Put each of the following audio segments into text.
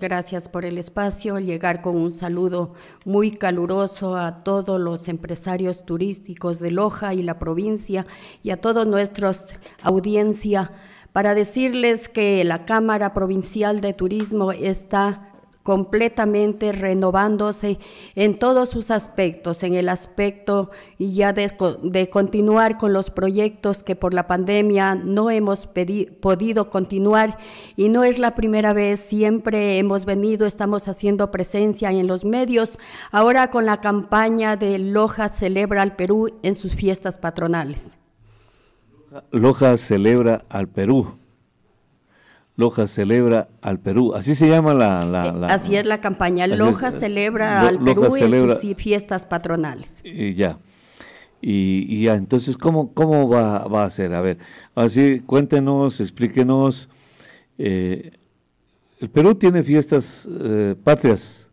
Gracias por el espacio, llegar con un saludo muy caluroso a todos los empresarios turísticos de Loja y la provincia y a todos nuestros audiencia para decirles que la Cámara Provincial de Turismo está completamente renovándose en todos sus aspectos, en el aspecto ya de, de continuar con los proyectos que por la pandemia no hemos podido continuar y no es la primera vez, siempre hemos venido, estamos haciendo presencia en los medios, ahora con la campaña de Loja Celebra al Perú en sus fiestas patronales. Loja celebra al Perú. Loja celebra al Perú. Así se llama la... la, eh, así es la campaña. Loja eh, celebra al Perú y sus fiestas patronales. Eh, y ya. Y, ya, entonces, ¿cómo, cómo va, a ser? A ver, así cuéntenos, explíquenos. el Perú tiene fiestas patrias.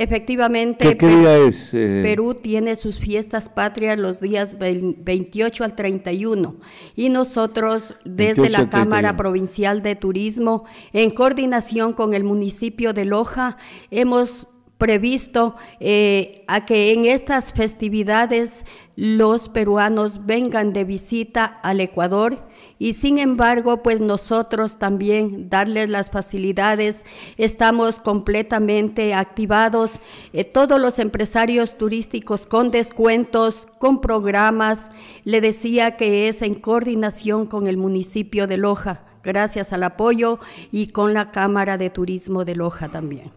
Efectivamente, eh? Perú, tiene sus fiestas patrias los días 28 al 31 y nosotros desde la Cámara Provincial de Turismo, en coordinación con el municipio de Loja, hemos previsto eh, a que en estas festividades los peruanos vengan de visita al Ecuador y sin embargo, pues nosotros también darles las facilidades, estamos completamente activados, eh, todos los empresarios turísticos con descuentos, con programas, le decía que es en coordinación con el municipio de Loja, gracias al apoyo y con la Cámara de Turismo de Loja también.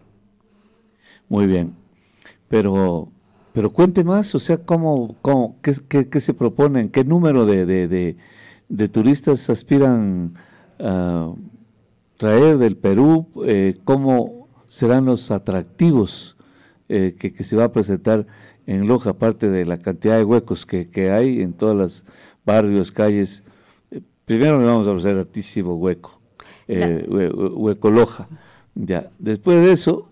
Muy bien, pero pero cuente más, o sea, ¿cómo, cómo qué, qué, qué se proponen? ¿Qué número de, de turistas aspiran a traer del Perú? Eh, ¿Cómo serán los atractivos eh, que, se va a presentar en Loja, aparte de la cantidad de huecos que, hay en todos los barrios, calles? Eh, primero le vamos a hacer altísimo hueco, eh, hueco Loja. Ya. Después de eso,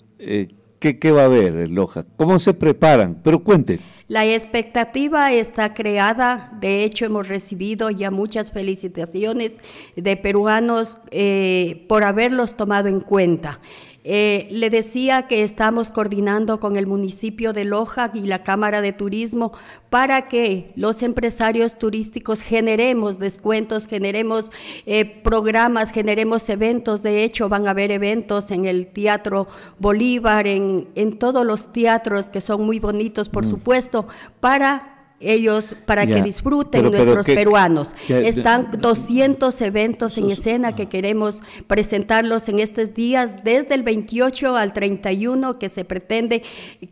¿Qué, va a haber, eh, Loja? ¿Cómo se preparan? Pero cuente. La expectativa está creada. De hecho, hemos recibido ya muchas felicitaciones de peruanos eh, por haberlos tomado en cuenta. Eh, le decía que estamos coordinando con el municipio de Loja y la Cámara de Turismo para que los empresarios turísticos generemos descuentos, generemos eh, programas, generemos eventos. De hecho, van a haber eventos en el Teatro Bolívar, en, en todos los teatros que son muy bonitos, por mm. supuesto, para ellos para que disfruten nuestros peruanos. Están 200 eventos en escena que ah. queremos presentarlos en estos días, desde el 28 al 31, que se pretende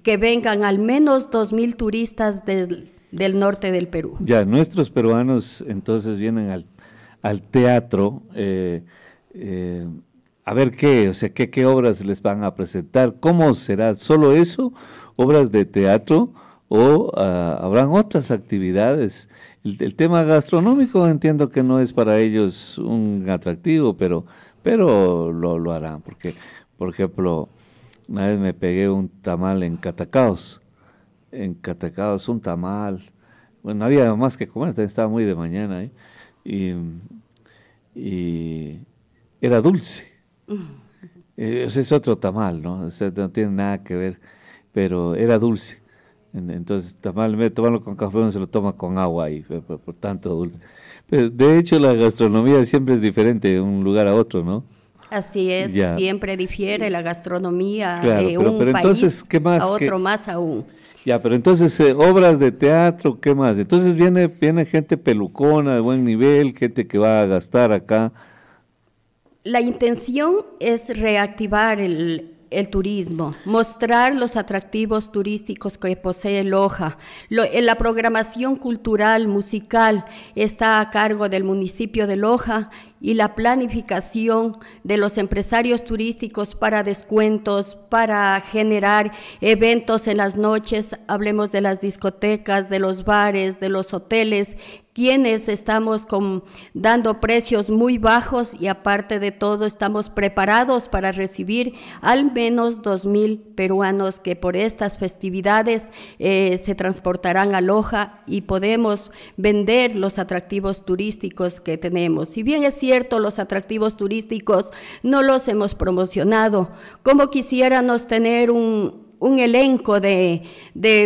que vengan al menos 2.000 turistas del, del norte del Perú. Ya, nuestros peruanos entonces vienen al, teatro. Eh, eh, a ver qué, o sea, qué, qué obras les van a presentar, cómo será, solo eso, obras de teatro, o ah, habrán otras actividades. El, tema gastronómico entiendo que no es para ellos un atractivo, pero, pero lo, harán, porque, por ejemplo, una vez me pegué un tamal en Catacaos, en Catacaos un tamal, bueno, no había más que comer, estaba muy de mañana, ¿eh? y, y, era dulce. Mm. Eh, ese es otro tamal, ¿no? O sea, no tiene nada que ver, pero era dulce. Entonces, tomarlo con café uno se lo toma con agua y eh, por, tanto de hecho, la gastronomía siempre es diferente de un lugar a otro, ¿no? Así es, siempre difiere la gastronomía de un país más, a otro más aún. Ya, pero entonces eh, obras de teatro, ¿qué más? Entonces viene, viene gente pelucona de buen nivel, gente que va a gastar acá. La intención es reactivar el, el turismo, mostrar los atractivos turísticos que posee Loja. Eh, la programación cultural, musical, está a cargo del municipio de Loja y la planificación de los empresarios turísticos para descuentos, para generar eventos en las noches, hablemos de las discotecas, de los bares, de los hoteles, quienes estamos dando precios muy bajos y aparte de todo estamos preparados para recibir al menos 2.000 peruanos que por estas festividades eh, se transportarán a Loja y podemos vender los atractivos turísticos que tenemos. Si bien es cierto, los atractivos turísticos no los hemos promocionado, como quisiéramos tener un, un elenco de,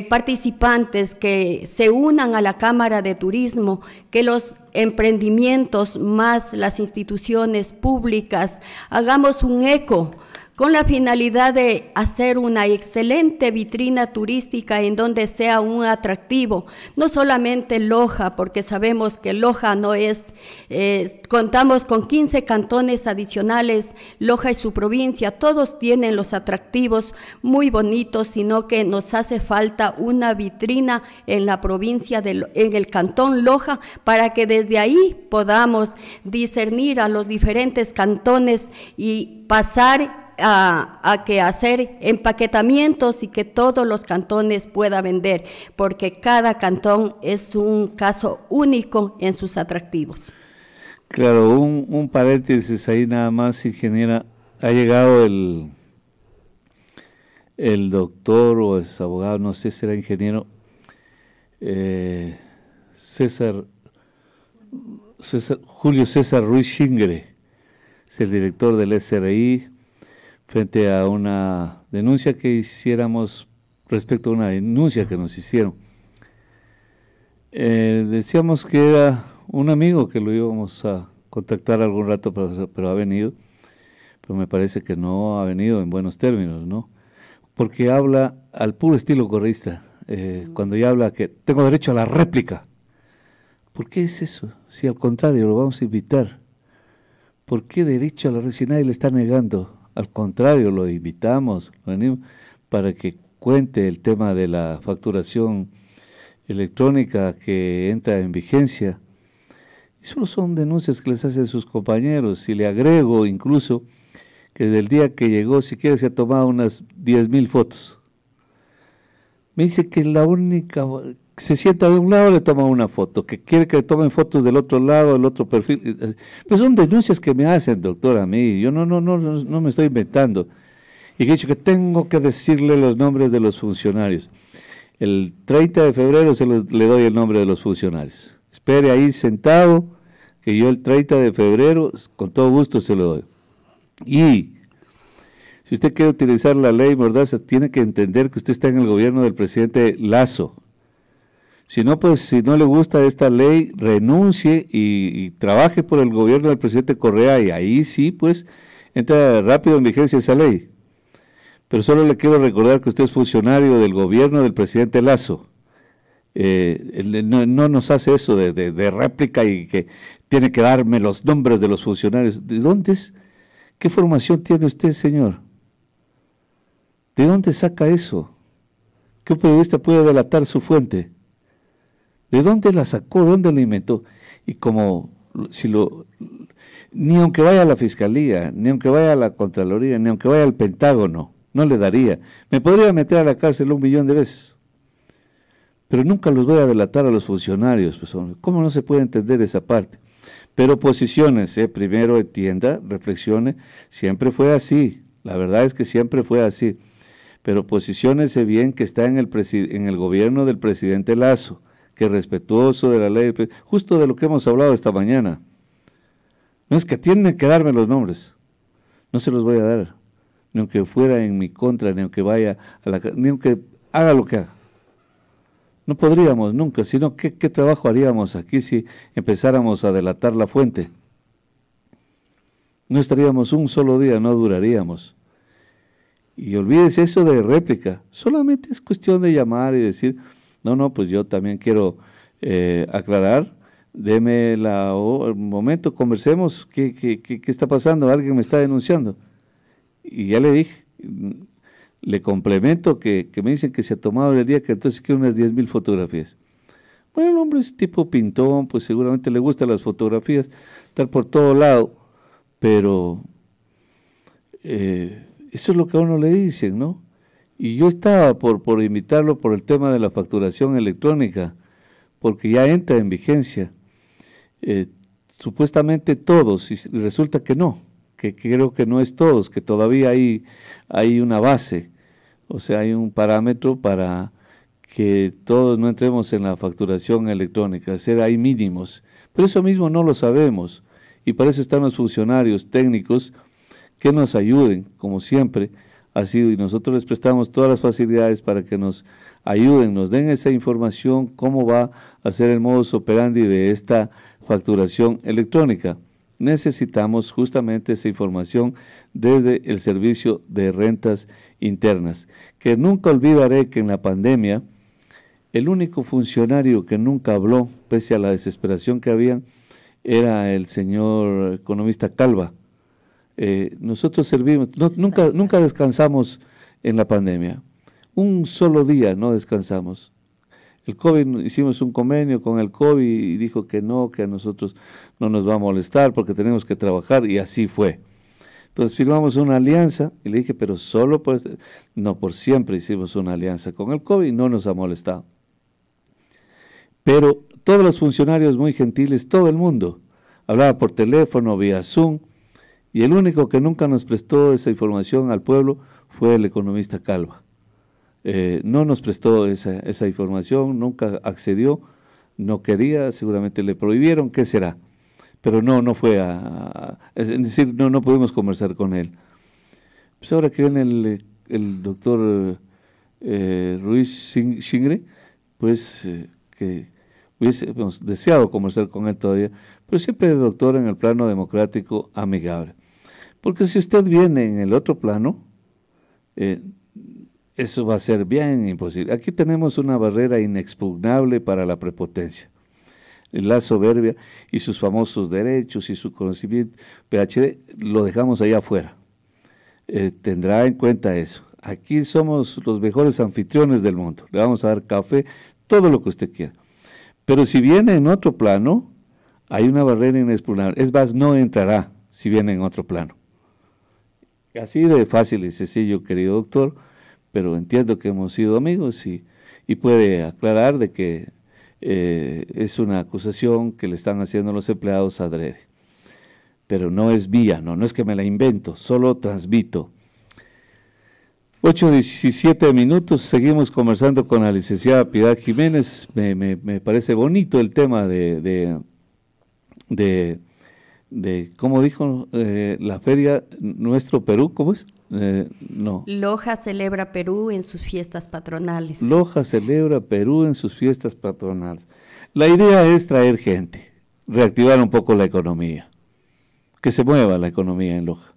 participantes que se unan a la Cámara de Turismo, que los emprendimientos más las instituciones públicas hagamos un eco con la finalidad de hacer una excelente vitrina turística en donde sea un atractivo, no solamente Loja, porque sabemos que Loja no es, eh, contamos con 15 cantones adicionales, Loja y su provincia, todos tienen los atractivos muy bonitos, sino que nos hace falta una vitrina en la provincia, de, en el cantón Loja, para que desde ahí podamos discernir a los diferentes cantones y pasar a, que hacer empaquetamientos y que todos los cantones puedan vender, porque cada cantón es un caso único en sus atractivos. Claro, un, paréntesis ahí nada más, ingeniera. Ha llegado el, el doctor o es abogado, no sé si era ingeniero, eh, César, César, Julio César Ruiz Chingre, es el director del SRI, frente a una denuncia que hiciéramos respecto a una denuncia que nos hicieron. Eh, decíamos que era un amigo que lo íbamos a contactar algún rato, pero, ha venido, pero me parece que no ha venido en buenos términos, ¿no? Porque habla al puro estilo corrista, eh, cuando ya habla que tengo derecho a la réplica. ¿Por qué es eso? Si al contrario lo vamos a invitar. ¿Por qué derecho a la réplica? Si nadie le está negando al contrario, lo invitamos, para que cuente el tema de la facturación electrónica que entra en vigencia. Y solo son denuncias que les hacen sus compañeros. Y le agrego incluso que desde el día que llegó, siquiera se ha tomado unas 10.000 fotos. Me dice que la única se sienta de un lado, le toma una foto, que quiere que le tomen fotos del otro lado, del otro perfil. Eh, pues son denuncias que me hacen, doctor, a mí. Yo no, no, no, no me estoy inventando. Y he dicho que tengo que decirle los nombres de los funcionarios. El 30 de febrero se le doy el nombre de los funcionarios. Espere ahí sentado, que yo el 30 de febrero, con todo gusto, se lo doy. Y si usted quiere utilizar la ley Mordaza, tiene que entender que usted está en el gobierno del presidente Lazo si no, pues si no le gusta esta ley, renuncie y, trabaje por el gobierno del presidente Correa y ahí sí, pues entra rápido en vigencia esa ley. Pero solo le quiero recordar que usted es funcionario del gobierno del presidente Lazo. Eh, no, nos hace eso de, de, réplica y que tiene que darme los nombres de los funcionarios. ¿De dónde es? ¿Qué formación tiene usted, señor? ¿De dónde saca eso? ¿Qué periodista puede delatar su fuente? ¿De dónde la sacó? ¿Dónde la inventó? Y como si lo ni aunque vaya a la fiscalía, ni aunque vaya a la Contraloría, ni aunque vaya al Pentágono, no le daría. Me podría meter a la cárcel un millón de veces. Pero nunca los voy a delatar a los funcionarios. Pues, ¿Cómo no se puede entender esa parte? Pero posiciones, eh, primero entienda, reflexione, siempre fue así. La verdad es que siempre fue así. Pero posiciones bien que está en el, en el gobierno del presidente Lazo que respetuoso de la ley, pues, justo de lo que hemos hablado esta mañana. No es que tienen que darme los nombres, no se los voy a dar, ni aunque fuera en mi contra, ni aunque vaya a la ni aunque haga lo que haga. No podríamos nunca, sino ¿qué, qué trabajo haríamos aquí si empezáramos a delatar la fuente. No estaríamos un solo día, no duraríamos. Y olvídese eso de réplica, solamente es cuestión de llamar y decir, no, no, pues yo también quiero eh, aclarar. Deme la, el momento, conversemos. ¿Qué, está pasando? Alguien me está denunciando. Y ya le dije, mm, le complemento que, me dicen que se ha tomado el día que entonces quiero unas 10.000 fotografías. Bueno, el hombre es tipo pintón, pues seguramente le gustan las fotografías, estar por todo lado, pero eh, eso es lo que a uno le dicen, ¿no? Y yo estaba por, por por el tema de la facturación electrónica, porque ya entra en vigencia. Eh, supuestamente todos, y resulta que no, que creo que no es todos, que todavía hay, hay una base, o sea, hay un parámetro para que todos no entremos en la facturación electrónica, ser hay mínimos. Pero eso mismo no lo sabemos, y para eso están los funcionarios técnicos que nos ayuden, como siempre, ha sido y nosotros les prestamos todas las facilidades para que nos ayuden, nos den esa información, cómo va a ser el modus operandi de esta facturación electrónica. Necesitamos justamente esa información desde el servicio de rentas internas, que nunca olvidaré que en la pandemia el único funcionario que nunca habló, pese a la desesperación que habían, era el señor economista Calva eh, nosotros servimos, nunca, nunca descansamos en la pandemia. Un solo día no descansamos. El COVID, hicimos un convenio con el COVID y dijo que no, que a nosotros no nos va a molestar porque tenemos que trabajar y así fue. Entonces firmamos una alianza y le dije, pero solo por, este-". no por siempre hicimos una alianza con el COVID, no nos ha molestado. Pero todos los funcionarios muy gentiles, todo el mundo, hablaba por teléfono, vía Zoom, y el único que nunca nos prestó esa información al pueblo fue el economista Calva. Eh, no nos prestó esa, esa, información, nunca accedió, no quería, seguramente le prohibieron, ¿qué será? Pero no, no fue a... es decir, no, no pudimos conversar con él. Pues ahora que viene el, doctor eh, Ruiz Shingre, pues eh, que hubiésemos deseado conversar con él todavía, pero siempre el doctor en el plano democrático amigable. Porque si usted viene en el otro plano, eh, eso va a ser bien imposible. Aquí tenemos una barrera inexpugnable para la prepotencia. La soberbia y sus famosos derechos y su conocimiento, PhD, lo dejamos allá afuera. Eh, tendrá en cuenta eso. Aquí somos los mejores anfitriones del mundo. Le vamos a dar café, todo lo que usted quiera. Pero si viene en otro plano, hay una barrera inexpugnable. Es más, no entrará si viene en otro plano. Así de fácil y sencillo, querido doctor, pero entiendo que hemos sido amigos y, puede aclarar de que eh, es una acusación que le están haciendo los empleados a adrede. Pero no es vía, no, no es que me la invento, solo transmito. 8.17 minutos, seguimos conversando con la licenciada Piedad Jiménez. Me, parece bonito el tema de de ¿cómo dijo eh, la feria Nuestro Perú? ¿Cómo es? Eh, no. Loja celebra Perú en sus fiestas patronales. Loja celebra Perú en sus fiestas patronales. La idea es traer gente, reactivar un poco la economía, que se mueva la economía en Loja.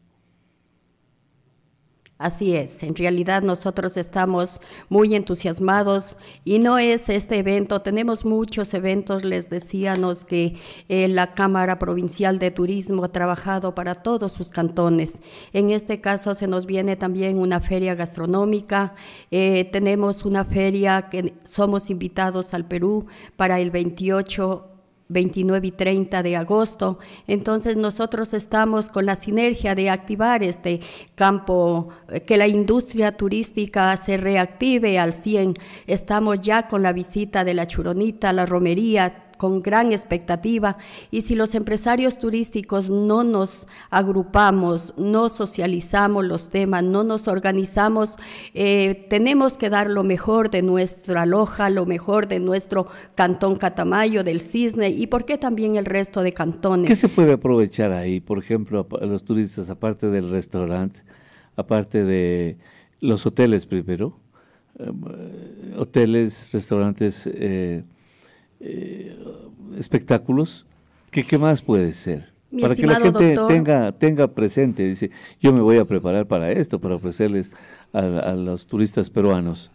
Así es, en realidad nosotros estamos muy entusiasmados y no es este evento, tenemos muchos eventos, les decíamos que eh, la Cámara Provincial de Turismo ha trabajado para todos sus cantones. En este caso se nos viene también una feria gastronómica, eh, tenemos una feria que somos invitados al Perú para el 28 29 y 30 de agosto. Entonces nosotros estamos con la sinergia de activar este campo, eh, que la industria turística se reactive al 100. Estamos ya con la visita de la Churonita, la Romería, con gran expectativa y si los empresarios turísticos no nos agrupamos, no socializamos los temas, no nos organizamos, eh, tenemos que dar lo mejor de nuestra loja, lo mejor de nuestro cantón Catamayo, del Cisne y por qué también el resto de cantones. ¿Qué se puede aprovechar ahí, por ejemplo, los turistas, aparte del restaurante, aparte de los hoteles primero? Em, eh, hoteles, restaurantes... Eh, espectáculos, ¿qué, qué más puede ser? para que la gente tenga, tenga presente, dice, yo me voy a preparar para esto, para ofrecerles a, los turistas peruanos.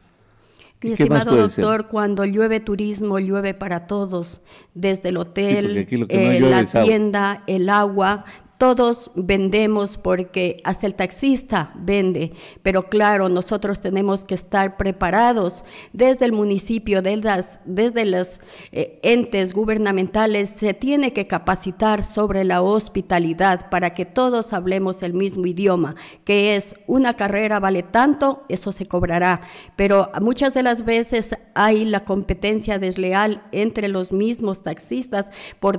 Mi estimado doctor, cuando llueve turismo, llueve para todos, desde el hotel, eh, la tienda, el agua, todos vendemos porque hasta el taxista vende, pero claro, nosotros tenemos que estar preparados desde el municipio, desde los eh, entes gubernamentales, se tiene que capacitar sobre la hospitalidad para que todos hablemos el mismo idioma, que es una carrera vale tanto, eso se cobrará, pero muchas de las veces hay la competencia desleal entre los mismos taxistas por,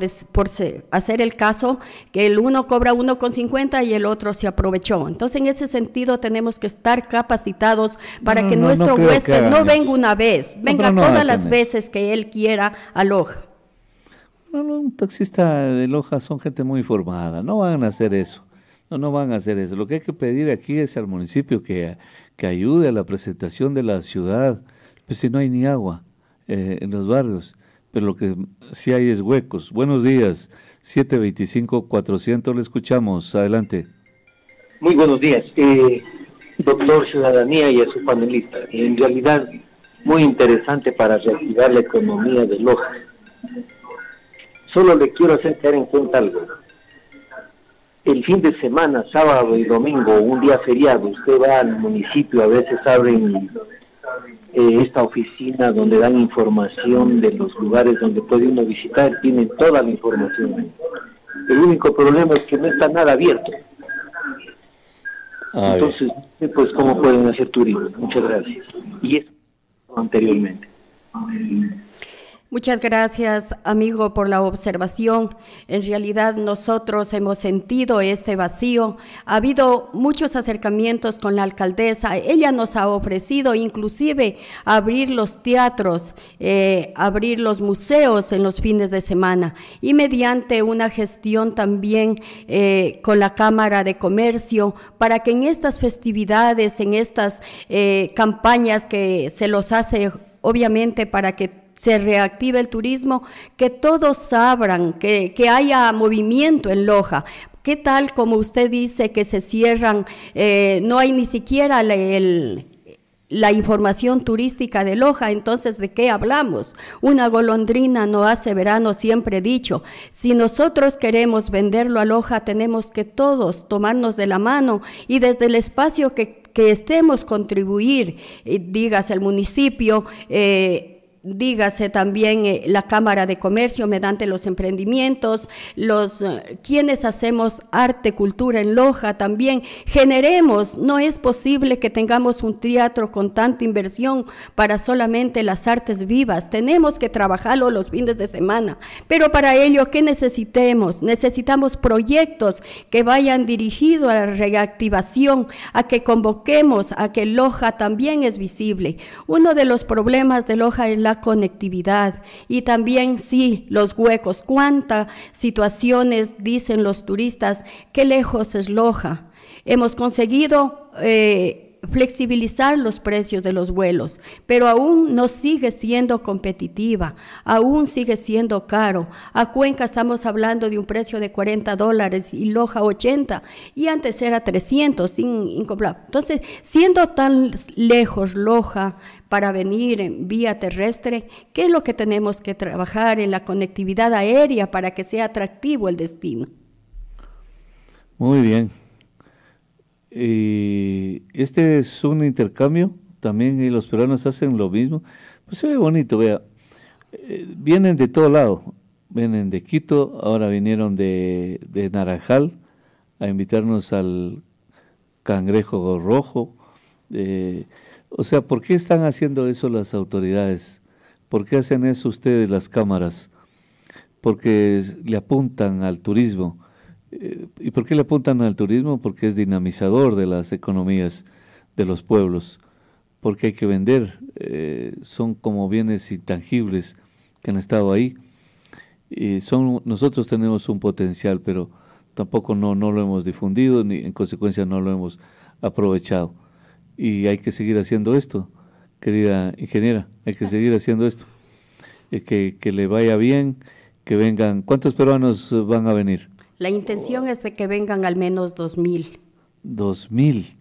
hacer el caso que el uno cobra uno con 50 y el otro se aprovechó. Entonces, en ese sentido, tenemos que estar capacitados para que nuestro huésped no venga una vez, venga todas las veces que él quiera a Loja. un taxista de Loja son gente muy formada, no van a hacer eso. No, no van a hacer eso. Lo que hay que pedir aquí es al municipio que, que ayude a la presentación de la ciudad, pues si no hay ni agua eh, en los barrios, pero lo que sí hay es huecos. Buenos días. 725-400. Le escuchamos. Adelante. Muy buenos días, eh, doctor Ciudadanía y a su panelista. En realidad, muy interesante para reactivar la economía de Loja. Solo le quiero hacer tener en cuenta algo. El fin de semana, sábado y domingo, un día feriado, usted va al municipio, a veces abren eh, esta oficina donde dan información de los lugares donde puede uno visitar, tiene toda la información. El único problema es que no está nada abierto. Ah, Entonces, eh, pues, ¿cómo pueden hacer turismo? Muchas gracias. Y eso anteriormente. Muchas gracias, amigo, por la observación. En realidad nosotros hemos sentido este vacío. Ha habido muchos acercamientos con la alcaldesa. Ella nos ha ofrecido inclusive abrir los teatros, eh, abrir los museos en los fines de semana y mediante una gestión también eh, con la Cámara de Comercio para que en estas festividades, en estas eh, campañas que se los hace obviamente para que se reactive el turismo, que todos abran, que, haya movimiento en Loja, ¿Qué tal como usted dice que se cierran, eh, no hay ni siquiera la, información turística de Loja? Entonces, ¿de qué hablamos? Una golondrina no hace verano, siempre he dicho. Si nosotros queremos venderlo a Loja, tenemos que todos tomarnos de la mano y desde el espacio que, estemos contribuir, eh, digas el municipio, eh, dígase también eh, la Cámara de Comercio mediante los emprendimientos, los eh, quienes hacemos arte, cultura en Loja también, generemos, no es posible que tengamos un teatro con tanta inversión para solamente las artes vivas, tenemos que trabajarlo los fines de semana, pero para ello, ¿qué necesitemos? Necesitamos proyectos que vayan dirigidos a la reactivación, a que convoquemos, a que Loja también es visible. Uno de los problemas de Loja es la conectividad y también sí los huecos. ¿Cuántas situaciones dicen los turistas? Qué lejos es Loja. Hemos conseguido... Eh, flexibilizar los precios de los vuelos, pero aún no sigue siendo competitiva, aún sigue siendo caro. A Cuenca estamos hablando de un precio de 40 dólares y Loja 80 y antes era 300 sin, Entonces, siendo tan lejos Loja, para venir en vía terrestre, qué es lo que tenemos que trabajar en la conectividad aérea para que sea atractivo el destino. Muy bien. Y este es un intercambio, también y los peruanos hacen lo mismo. Pues se ve bonito, vea. Eh, vienen de todo lado, vienen de Quito, ahora vinieron de, de Naranjal a invitarnos al cangrejo rojo. Eh, o sea, ¿por qué están haciendo eso las autoridades? ¿Por qué hacen eso ustedes las cámaras? Porque le apuntan al turismo. Eh, ¿Y por qué le apuntan al turismo? Porque es dinamizador de las economías de los pueblos, porque hay que vender, eh, son como bienes intangibles que han estado ahí. Y son, nosotros tenemos un potencial, pero tampoco no lo hemos difundido ni en consecuencia no lo hemos aprovechado. Y hay que seguir haciendo esto, querida ingeniera, hay que seguir haciendo esto. Eh, que, le vaya bien, que vengan. ¿Cuántos peruanos van a venir? La intención es de que vengan al menos 2.000. ¿2.000?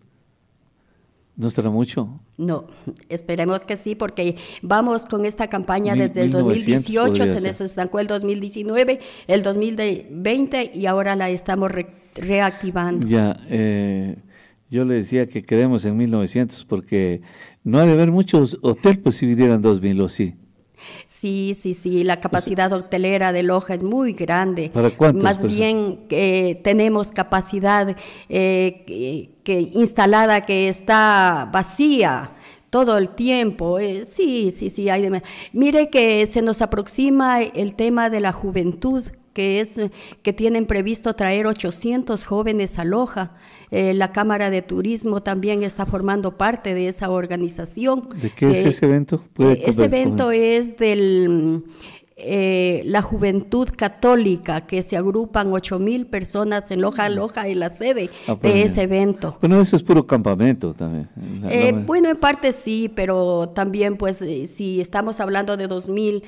¿No será mucho? No, esperemos que sí, porque vamos con esta campaña desde el 2018, se nos estancó el 2019, el 2020 y ahora la estamos reactivando. Ya, eh, yo le decía que quedemos en 1900 porque no ha de haber muchos hoteles pues si vinieran 2000 o sí. Sí, sí, sí, la capacidad hotelera de Loja es muy grande. ¿Para cuántos? Más bien que eh, tenemos capacidad eh, que, instalada que está vacía todo el tiempo. Eh, sí, sí, sí, hay demás. Mire que se nos aproxima el tema de la juventud que, es, que tienen previsto traer 800 jóvenes a Loja. Eh, la Cámara de Turismo también está formando parte de esa organización. ¿De qué es eh, ese evento? Eh, ese evento es del eh, la juventud católica, que se agrupan 8 mil personas en Loja Loja y la sede ah, pues de ese evento. Bueno, eso es puro campamento también. Eh, bueno, en parte sí, pero también, pues, eh, si estamos hablando de 2 mil,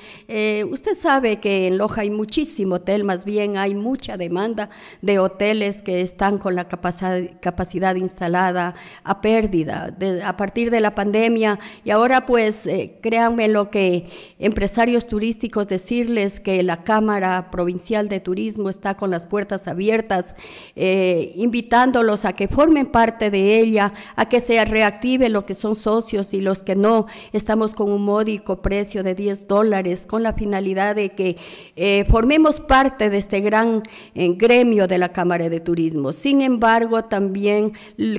usted sabe que en Loja hay muchísimo hotel, más bien hay mucha demanda de hoteles que están con la capacidad, capacidad instalada a pérdida a partir de la pandemia. Y ahora, pues, créanme lo que empresarios turísticos de decirles que la Cámara Provincial de Turismo está con las puertas abiertas, eh, invitándolos a que formen parte de ella, a que se reactive lo que son socios y los que no. Estamos con un módico precio de 10 dólares con la finalidad de que eh, formemos parte de este gran eh, gremio de la Cámara de Turismo. Sin embargo, también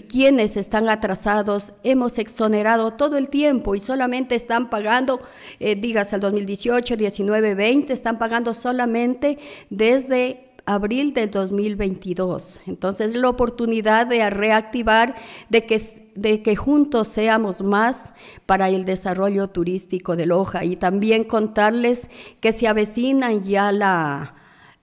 quienes están atrasados hemos exonerado todo el tiempo y solamente están pagando, digas, al 2018, 19, 20 están pagando solamente desde abril del 2022. Entonces, la oportunidad de reactivar, de que, de que juntos seamos más para el desarrollo turístico de Loja y también contarles que se avecinan ya la,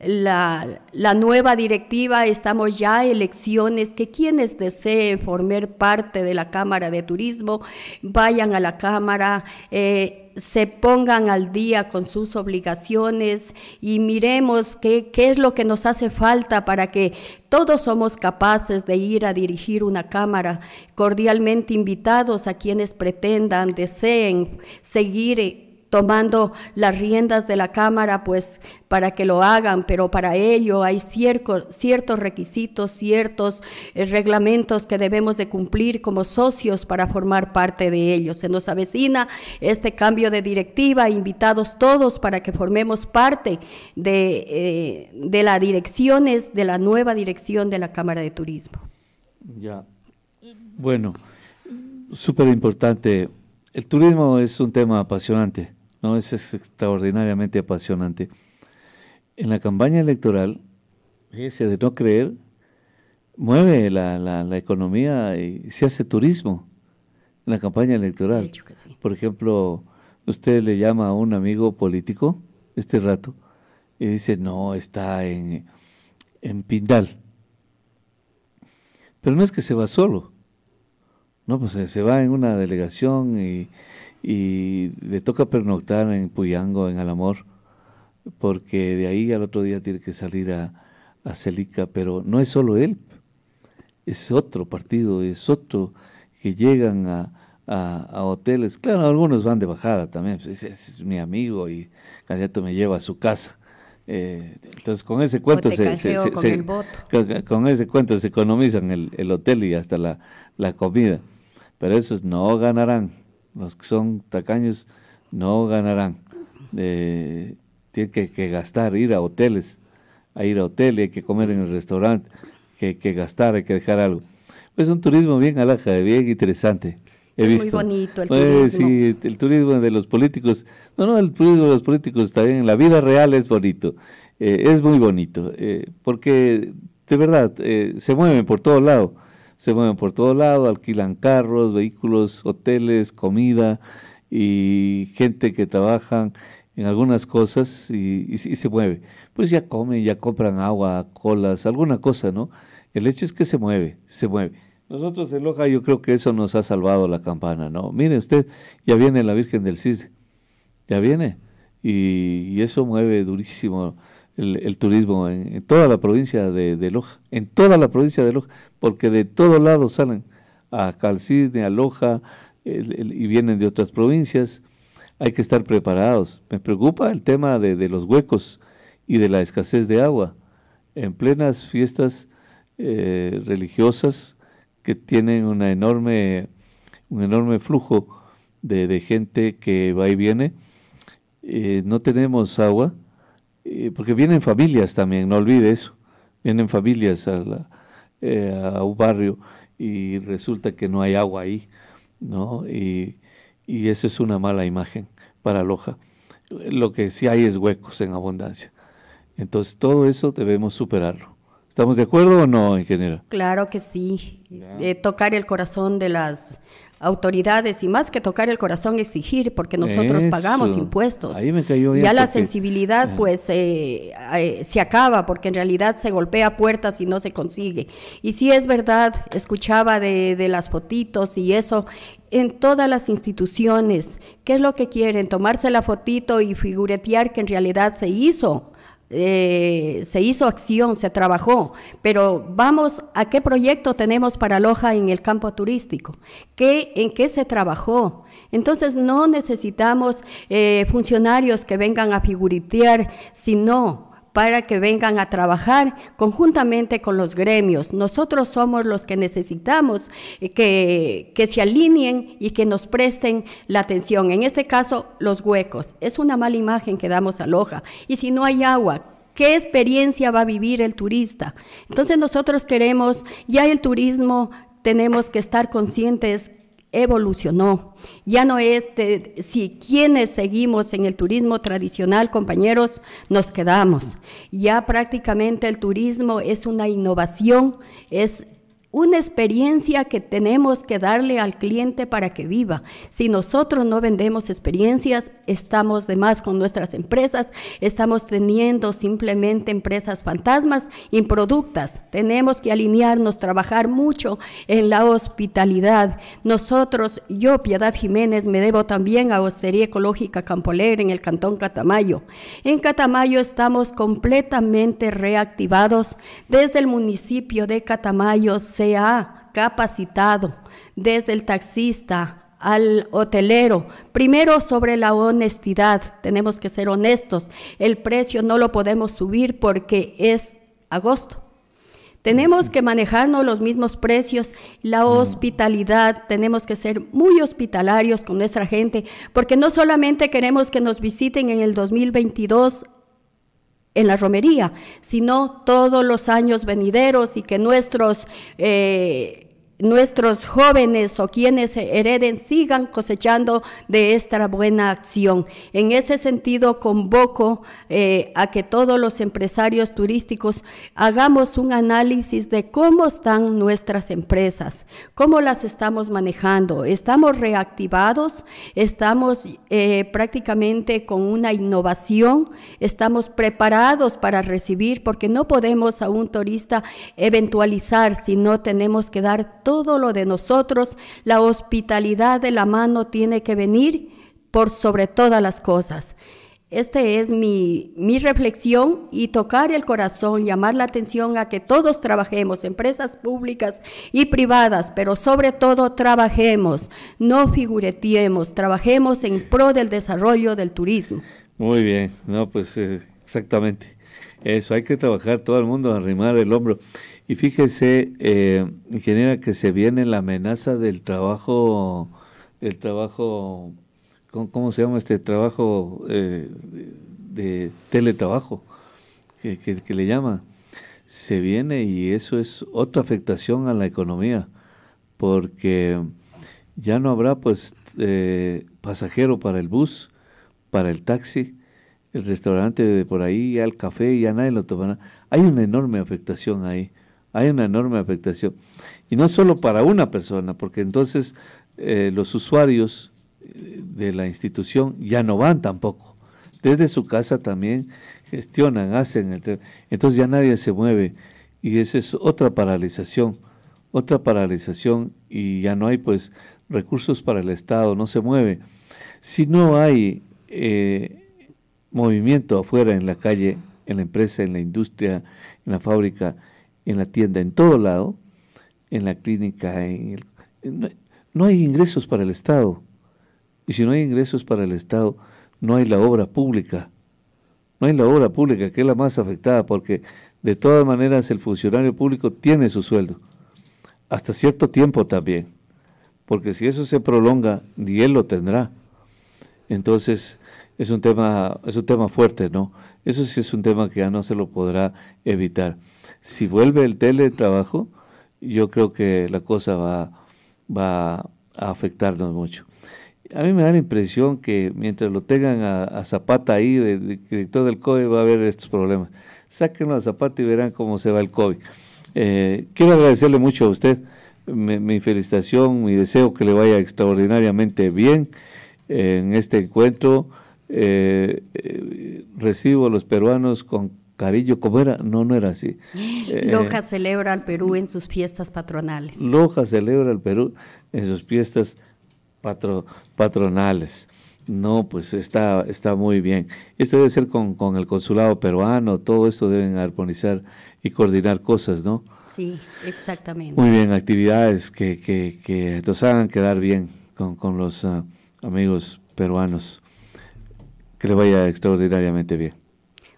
la, nueva directiva, estamos ya elecciones, que quienes deseen formar parte de la Cámara de Turismo vayan a la Cámara. Eh, se pongan al día con sus obligaciones y miremos qué, qué es lo que nos hace falta para que todos somos capaces de ir a dirigir una cámara, cordialmente invitados a quienes pretendan, deseen seguir eh, tomando las riendas de la Cámara, pues para que lo hagan, pero para ello hay ciertos, requisitos, ciertos eh, reglamentos que debemos de cumplir como socios para formar parte de ellos. Se nos avecina este cambio de directiva, invitados todos para que formemos parte de, eh, de las direcciones, de la nueva dirección de la Cámara de Turismo. Ya, bueno, súper importante. El turismo es un tema apasionante no, es, extraordinariamente apasionante. En la campaña electoral, fíjese, de no creer, mueve la, la, economía y se hace turismo en la campaña electoral. Por ejemplo, usted le llama a un amigo político este rato y dice, no, está en, en Pindal. Pero no es que se va solo. No, pues eh, se va en una delegación y y le toca pernoctar en Puyango, en Alamor, porque de ahí al otro día tiene que salir a, Celica, pero no es solo él, es otro partido, es otro que llegan a, hoteles, claro, algunos van de bajada también, pues, es, mi amigo y candidato me lleva a su casa. Eh, entonces con ese cuento se, con, ese cuento se economizan el, el hotel y hasta la, la comida. Pero esos no ganarán los que son tacaños no ganarán. Eh, tienen que, gastar, ir a hoteles, a ir a hotel, hay que comer en el restaurante, que, que gastar, hay que dejar algo. Pues un turismo bien alaja, bien interesante. es muy bonito el pues, turismo. Sí, el turismo de los políticos. No, no, el turismo de los políticos también en la vida real es bonito. Eh, es muy bonito, eh, porque de verdad eh, se mueven por todos lados se mueven por todo lado, alquilan carros, vehículos, hoteles, comida y gente que trabajan en algunas cosas y, se mueve. Pues ya comen, ya compran agua, colas, alguna cosa, ¿no? El hecho es que se mueve, se mueve. Nosotros en Loja yo creo que eso nos ha salvado la campana, ¿no? Mire usted, ya viene la Virgen del Cisne, ya viene. y eso mueve durísimo el, turismo en, toda la provincia de, Loja, en toda la provincia de Loja, porque de todos lados salen a Calcisne, a Loja, y vienen de otras provincias. Hay que estar preparados. Me preocupa el tema de, los huecos y de la escasez de agua. En plenas fiestas eh, religiosas que tienen una enorme, un enorme flujo de, gente que va y viene, eh, no tenemos agua eh, porque vienen familias también, no olvide eso, vienen familias eh, a, un barrio y resulta que no hay agua ahí, ¿no? Y, eso es una mala imagen para Loja. Lo que sí hay es huecos en abundancia. Entonces todo eso debemos superarlo. ¿Estamos de acuerdo o no, ingeniero? Claro que sí. Eh, tocar el corazón de las autoridades y más que tocar el corazón exigir porque nosotros pagamos impuestos. ya la sensibilidad ah. pues eh, eh, se acaba porque en realidad se golpea puertas y no se consigue. Y si es verdad, escuchaba de, de las fotitos y eso, en todas las instituciones, ¿qué es lo que quieren? Tomarse la fotito y figuretear que en realidad se hizo eh, se hizo acción, se trabajó, pero vamos a qué proyecto tenemos para Loja en el campo turístico, ¿Qué, en qué se trabajó. Entonces no necesitamos eh, funcionarios que vengan a figuritear, sino para que vengan a trabajar conjuntamente con los gremios. Nosotros somos los que necesitamos eh, que, se alineen y que nos presten la atención. En este caso, los huecos. Es una mala imagen que damos a Loja. Y si no hay agua... ¿Qué experiencia va a vivir el turista? Entonces nosotros queremos, ya el turismo tenemos que estar conscientes evolucionó. Ya no es, si quienes seguimos en el turismo tradicional, compañeros, nos quedamos. Ya prácticamente el turismo es una innovación, es una experiencia que tenemos que darle al cliente para que viva. Si nosotros no vendemos experiencias, estamos de más con nuestras empresas, estamos teniendo simplemente empresas fantasmas, improductas. Tenemos que alinearnos, trabajar mucho en la hospitalidad. Nosotros, yo, Piedad Jiménez, me debo también a Hostería Ecológica Campoler en el Cantón Catamayo. En Catamayo estamos completamente reactivados desde el municipio de Catamayo ha capacitado desde el taxista al hotelero. Primero sobre la honestidad, tenemos que ser honestos. El precio no lo podemos subir porque es agosto. Tenemos que manejarnos los mismos precios, la mm. hospitalidad, tenemos que ser muy hospitalarios con nuestra gente, porque no solamente queremos que nos visiten en el 2022 en la romería, sino todos los años venideros y que nuestros eh, nuestros jóvenes o quienes hereden sigan cosechando de esta buena acción. En ese sentido, convoco eh, a que todos los empresarios turísticos hagamos un análisis de cómo están nuestras empresas, cómo las estamos manejando. Estamos reactivados, estamos eh, prácticamente con una innovación, estamos preparados para recibir, porque no podemos a un turista eventualizar si no tenemos que dar todo todo lo de nosotros, la hospitalidad de la mano tiene que venir por sobre todas las cosas. Esta es mi, reflexión y tocar el corazón, llamar la atención a que todos trabajemos, empresas públicas y privadas, pero sobre todo trabajemos, no figureteemos, trabajemos en pro del desarrollo del turismo. Muy bien, no, pues eh, exactamente eso, hay que trabajar todo el mundo, arrimar el hombro. Y fíjese, eh, ingeniera, que se viene la amenaza del trabajo, el trabajo, ¿cómo, se llama este trabajo eh, de teletrabajo? Que, le llama. Se viene y eso es otra afectación a la economía, porque ya no habrá pues eh, pasajero para el bus, para el taxi, el restaurante de por ahí, el café, ya nadie lo tomará. Hay una enorme afectación ahí. Hay una enorme afectación. Y no solo para una persona, porque entonces eh, los usuarios eh, de la institución ya no van tampoco. Desde su casa también gestionan, hacen el Entonces ya nadie se mueve y esa es otra paralización, otra paralización y ya no hay pues recursos para el Estado, no se mueve. Si no hay eh, movimiento afuera en la calle, en la empresa, en la industria, en la fábrica, en la tienda, en todo lado, en la clínica, en no, hay ingresos para el Estado. Y si no hay ingresos para el Estado, no hay la obra pública. No hay la obra pública, que es la más afectada, porque de todas maneras el funcionario público tiene su sueldo, hasta cierto tiempo también, porque si eso se prolonga, ni él lo tendrá. Entonces, es un tema, es un tema fuerte, ¿no? Eso sí es un tema que ya no se lo podrá evitar. Si vuelve el teletrabajo, yo creo que la cosa va, a afectarnos mucho. A mí me da la impresión que mientras lo tengan a, Zapata ahí, de, director del COVID, va a haber estos problemas. Sáquenlo a Zapata y verán cómo se va el COVID. Eh, quiero agradecerle mucho a usted mi, mi, felicitación, mi deseo que le vaya extraordinariamente bien en este encuentro eh, eh, recibo a los peruanos con cariño, como era, no, no era así. Eh, Loja celebra al Perú en sus fiestas patronales. Loja celebra al Perú en sus fiestas patronales. No, pues está, está muy bien. Esto debe ser con, el consulado peruano, todo esto deben armonizar y coordinar cosas, ¿no? Sí, exactamente. Muy bien, actividades que, que, que nos hagan quedar bien con, con los ah, amigos peruanos. Que le vaya extraordinariamente bien.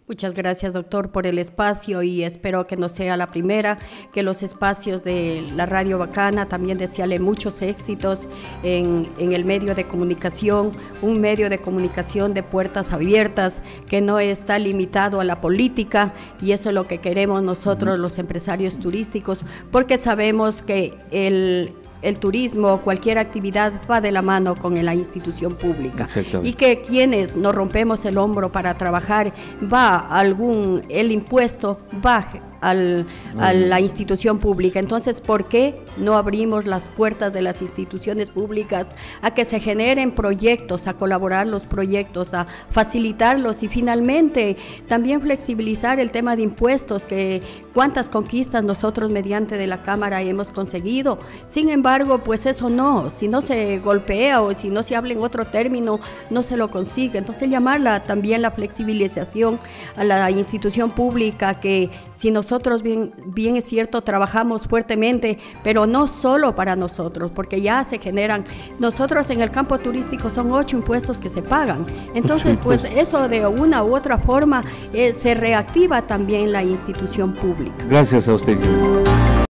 Muchas gracias, doctor, por el espacio y espero que no sea la primera, que los espacios de la Radio Bacana también desearle muchos éxitos en, en, el medio de comunicación, un medio de comunicación de puertas abiertas, que no está limitado a la política y eso es lo que queremos nosotros los empresarios turísticos, porque sabemos que el el turismo, cualquier actividad va de la mano con la institución pública. Y que quienes nos rompemos el hombro para trabajar, va algún, el impuesto va al, a la institución pública. Entonces, ¿por qué no abrimos las puertas de las instituciones públicas a que se generen proyectos, a colaborar los proyectos, a facilitarlos y finalmente también flexibilizar el tema de impuestos que cuántas conquistas nosotros mediante de la Cámara hemos conseguido. Sin embargo, pues eso no, si no se golpea o si no se habla en otro término, no se lo consigue. Entonces llamarla también la flexibilización a la institución pública que si nosotros bien, bien es cierto, trabajamos fuertemente, pero no solo para nosotros, porque ya se generan, nosotros en el campo turístico son ocho impuestos que se pagan. Entonces, pues eso de una u otra forma eh, se reactiva también la institución pública. Gracias a usted.